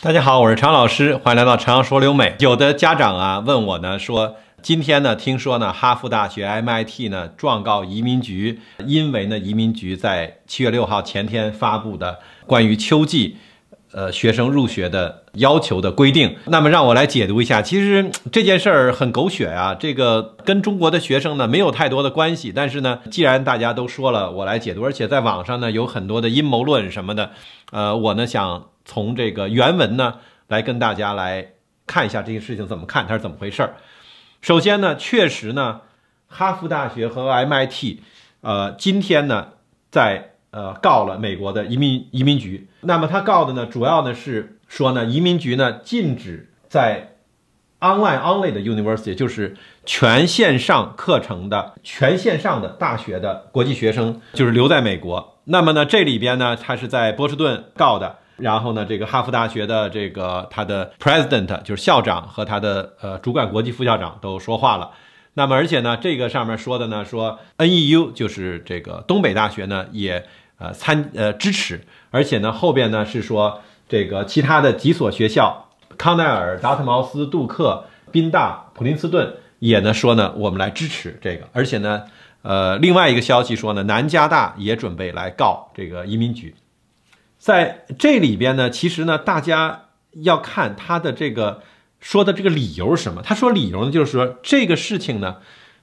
大家好，我是常老师，欢迎来到常说留美。有的家长啊问我呢，说今天呢听说呢哈佛大学 MIT 呢状告移民局，因为呢移民局在七月六号前天发布的关于秋季，呃学生入学的要求的规定。那么让我来解读一下，其实这件事儿很狗血啊，这个跟中国的学生呢没有太多的关系。但是呢，既然大家都说了，我来解读，而且在网上呢有很多的阴谋论什么的，呃，我呢想。从这个原文呢，来跟大家来看一下这些事情怎么看，它是怎么回事儿。首先呢，确实呢，哈佛大学和 MIT，呃，今天呢，在呃告了美国的移民移民局。那么他告的呢，主要呢是说呢，移民局呢禁止在 online-only 的 university，就是全线上课程的、全线上的大学的国际学生，就是留在美国。那么呢，这里边呢，他是在波士顿告的。然后呢，这个哈佛大学的这个他的 president 就是校长和他的呃主管国际副校长都说话了。那么而且呢，这个上面说的呢，说 NEU 就是这个东北大学呢也呃参呃支持，而且呢后边呢是说这个其他的几所学校，康奈尔、达特茅斯、杜克、宾大、普林斯顿也呢说呢我们来支持这个，而且呢呃另外一个消息说呢南加大也准备来告这个移民局。在这里边呢，其实呢，大家要看他的这个说的这个理由是什么。他说理由呢，就是说这个事情呢，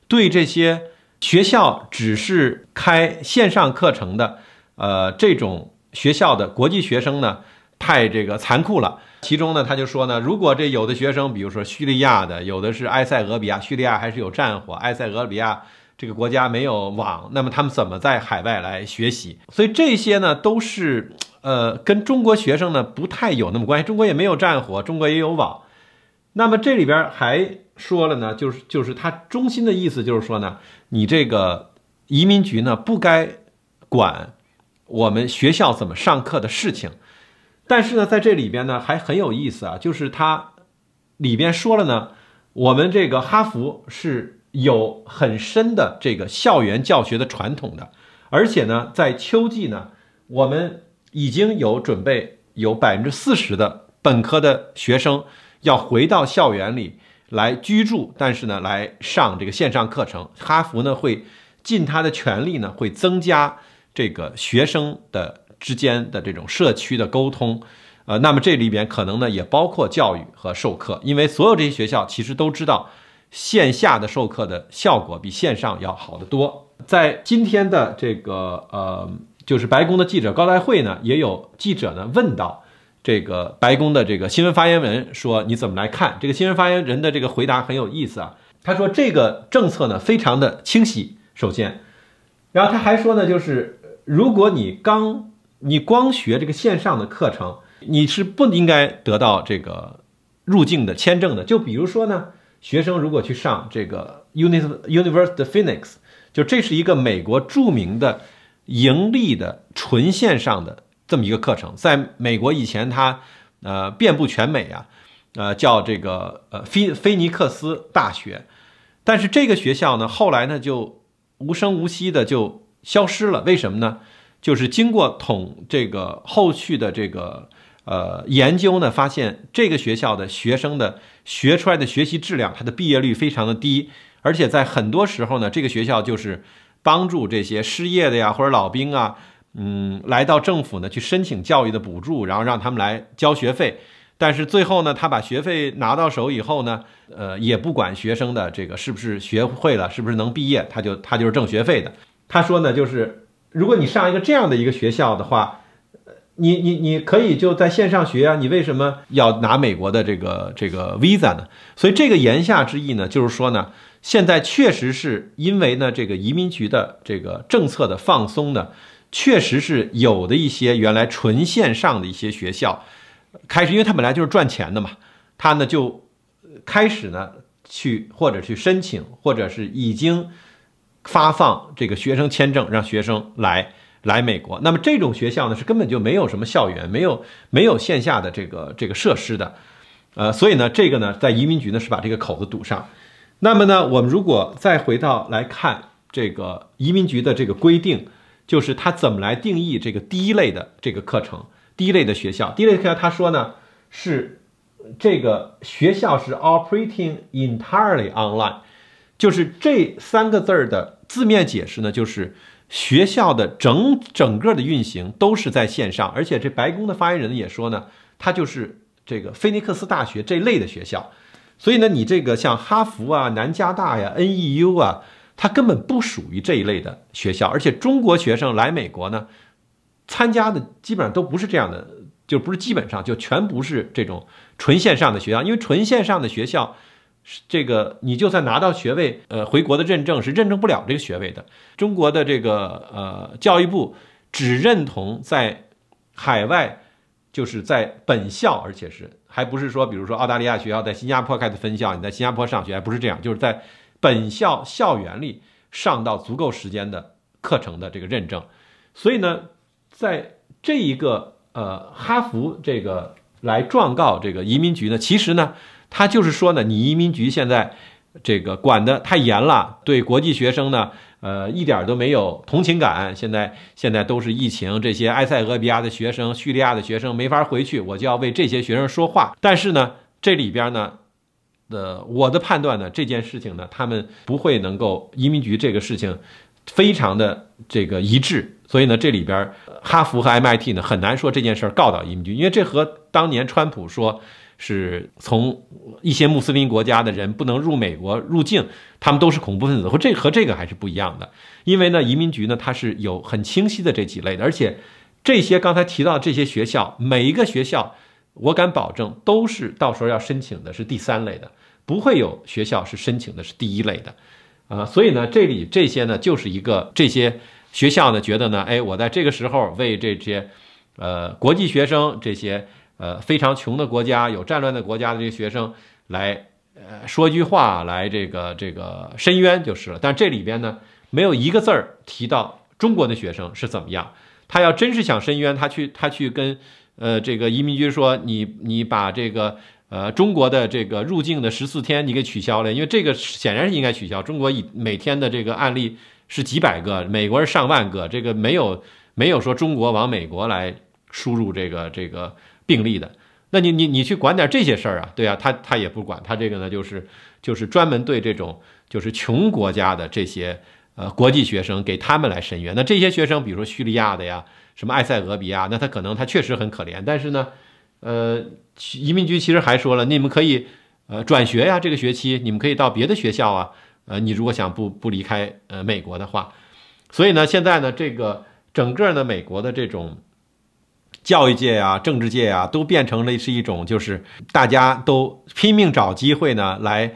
对这些学校只是开线上课程的，呃，这种学校的国际学生呢，太这个残酷了。其中呢，他就说呢，如果这有的学生，比如说叙利亚的，有的是埃塞俄比亚，叙利亚还是有战火，埃塞俄比亚这个国家没有网，那么他们怎么在海外来学习？所以这些呢，都是。呃，跟中国学生呢不太有那么关系。中国也没有战火，中国也有网。那么这里边还说了呢，就是就是他中心的意思就是说呢，你这个移民局呢不该管我们学校怎么上课的事情。但是呢，在这里边呢还很有意思啊，就是他里边说了呢，我们这个哈佛是有很深的这个校园教学的传统，的而且呢，在秋季呢，我们。已经有准备，有百分之四十的本科的学生要回到校园里来居住，但是呢，来上这个线上课程。哈佛呢会尽他的全力呢，会增加这个学生的之间的这种社区的沟通。呃，那么这里边可能呢也包括教育和授课，因为所有这些学校其实都知道线下的授课的效果比线上要好得多。在今天的这个呃。就是白宫的记者高代会呢，也有记者呢问到这个白宫的这个新闻发言人说：“你怎么来看这个？”新闻发言人的这个回答很有意思啊。他说：“这个政策呢非常的清晰，首先，然后他还说呢，就是如果你刚你光学这个线上的课程，你是不应该得到这个入境的签证的。就比如说呢，学生如果去上这个 Univ University Phoenix，就这是一个美国著名的。”盈利的纯线上的这么一个课程，在美国以前它，呃，遍布全美啊，呃，叫这个呃菲菲尼克斯大学，但是这个学校呢，后来呢就无声无息的就消失了。为什么呢？就是经过统这个后续的这个呃研究呢，发现这个学校的学生的学出来的学习质量，它的毕业率非常的低，而且在很多时候呢，这个学校就是。帮助这些失业的呀，或者老兵啊，嗯，来到政府呢去申请教育的补助，然后让他们来交学费。但是最后呢，他把学费拿到手以后呢，呃，也不管学生的这个是不是学会了，是不是能毕业，他就他就是挣学费的。他说呢，就是如果你上一个这样的一个学校的话，你你你可以就在线上学啊，你为什么要拿美国的这个这个 visa 呢？所以这个言下之意呢，就是说呢。现在确实是因为呢，这个移民局的这个政策的放松呢，确实是有的一些原来纯线上的一些学校，开始，因为他本来就是赚钱的嘛，他呢就开始呢去或者去申请，或者是已经发放这个学生签证，让学生来来美国。那么这种学校呢是根本就没有什么校园，没有没有线下的这个这个设施的，呃，所以呢，这个呢在移民局呢是把这个口子堵上。那么呢，我们如果再回到来看这个移民局的这个规定，就是它怎么来定义这个第一类的这个课程、第一类的学校、第一类学校。他说呢，是这个学校是 operating entirely online，就是这三个字儿的字面解释呢，就是学校的整整个的运行都是在线上。而且这白宫的发言人也说呢，它就是这个菲尼克斯大学这类的学校。所以呢，你这个像哈佛啊、南加大呀、NEU 啊，它根本不属于这一类的学校。而且中国学生来美国呢，参加的基本上都不是这样的，就不是基本上，就全不是这种纯线上的学校。因为纯线上的学校，这个你就算拿到学位，呃，回国的认证是认证不了这个学位的。中国的这个呃教育部只认同在海外。就是在本校，而且是还不是说，比如说澳大利亚学校在新加坡开的分校，你在新加坡上学，还不是这样，就是在本校校园里上到足够时间的课程的这个认证。所以呢，在这一个呃，哈佛这个来状告这个移民局呢，其实呢，他就是说呢，你移民局现在这个管的太严了，对国际学生呢。呃，一点都没有同情感。现在现在都是疫情，这些埃塞俄比亚的学生、叙利亚的学生没法回去，我就要为这些学生说话。但是呢，这里边呢，呃，我的判断呢，这件事情呢，他们不会能够移民局这个事情，非常的这个一致。所以呢，这里边哈佛和 MIT 呢，很难说这件事儿告到移民局，因为这和当年川普说。是从一些穆斯林国家的人不能入美国入境，他们都是恐怖分子，和这和这个还是不一样的。因为呢，移民局呢它是有很清晰的这几类的，而且这些刚才提到的这些学校，每一个学校我敢保证都是到时候要申请的是第三类的，不会有学校是申请的是第一类的。啊，所以呢，这里这些呢就是一个这些学校呢觉得呢，哎，我在这个时候为这些呃国际学生这些。呃，非常穷的国家、有战乱的国家的这些学生来，呃，说句话来，这个这个申冤就是了。但这里边呢，没有一个字儿提到中国的学生是怎么样。他要真是想申冤，他去他去跟呃这个移民局说，你你把这个呃中国的这个入境的十四天你给取消了，因为这个显然是应该取消。中国以每天的这个案例是几百个，美国人上万个，这个没有没有说中国往美国来输入这个这个。病例的，那你你你去管点这些事儿啊？对啊，他他也不管，他这个呢就是就是专门对这种就是穷国家的这些呃国际学生给他们来申冤。那这些学生，比如说叙利亚的呀，什么埃塞俄比亚，那他可能他确实很可怜。但是呢，呃，移民局其实还说了，你们可以呃转学呀，这个学期你们可以到别的学校啊。呃，你如果想不不离开呃美国的话，所以呢，现在呢，这个整个呢美国的这种。教育界呀，政治界呀，都变成了是一种，就是大家都拼命找机会呢，来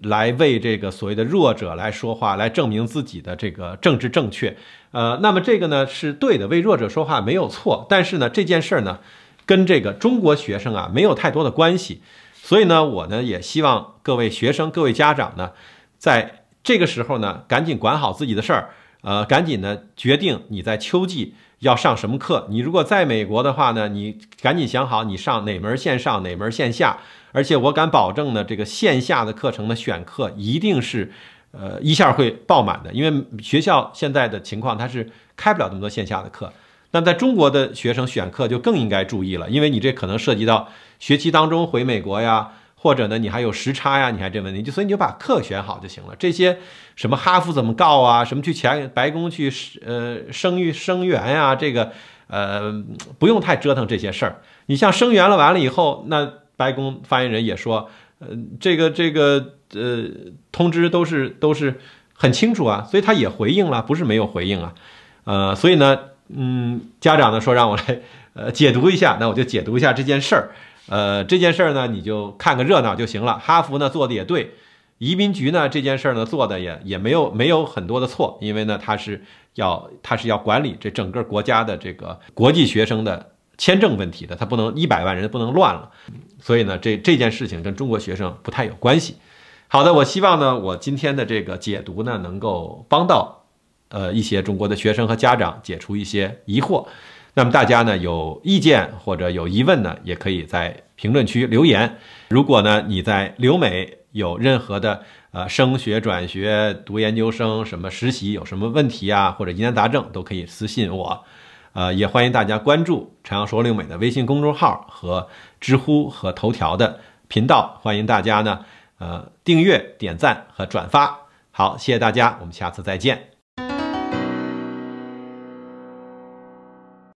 来为这个所谓的弱者来说话，来证明自己的这个政治正确。呃，那么这个呢是对的，为弱者说话没有错。但是呢，这件事儿呢，跟这个中国学生啊没有太多的关系。所以呢，我呢也希望各位学生、各位家长呢，在这个时候呢，赶紧管好自己的事儿，呃，赶紧呢决定你在秋季。要上什么课？你如果在美国的话呢？你赶紧想好你上哪门线上哪门线下。而且我敢保证呢，这个线下的课程的选课一定是，呃，一下会爆满的。因为学校现在的情况，它是开不了那么多线下的课。那在中国的学生选课就更应该注意了，因为你这可能涉及到学期当中回美国呀。或者呢，你还有时差呀？你还这问题，就所以你就把课选好就行了。这些什么哈佛怎么告啊？什么去前白宫去呃声育声援呀？这个呃不用太折腾这些事儿。你像声援了完了以后，那白宫发言人也说，呃这个这个呃通知都是都是很清楚啊，所以他也回应了，不是没有回应啊，呃所以呢，嗯家长呢说让我来呃解读一下，那我就解读一下这件事儿。呃，这件事儿呢，你就看个热闹就行了。哈佛呢做的也对，移民局呢这件事儿呢做的也也没有没有很多的错，因为呢它是要它是要管理这整个国家的这个国际学生的签证问题的，它不能一百万人不能乱了，所以呢这这件事情跟中国学生不太有关系。好的，我希望呢我今天的这个解读呢能够帮到呃一些中国的学生和家长解除一些疑惑。那么大家呢有意见或者有疑问呢，也可以在评论区留言。如果呢你在留美有任何的呃升学、转学、读研究生、什么实习有什么问题啊，或者疑难杂症，都可以私信我。呃，也欢迎大家关注“陈阳说留美”的微信公众号和知乎和头条的频道。欢迎大家呢呃订阅、点赞和转发。好，谢谢大家，我们下次再见。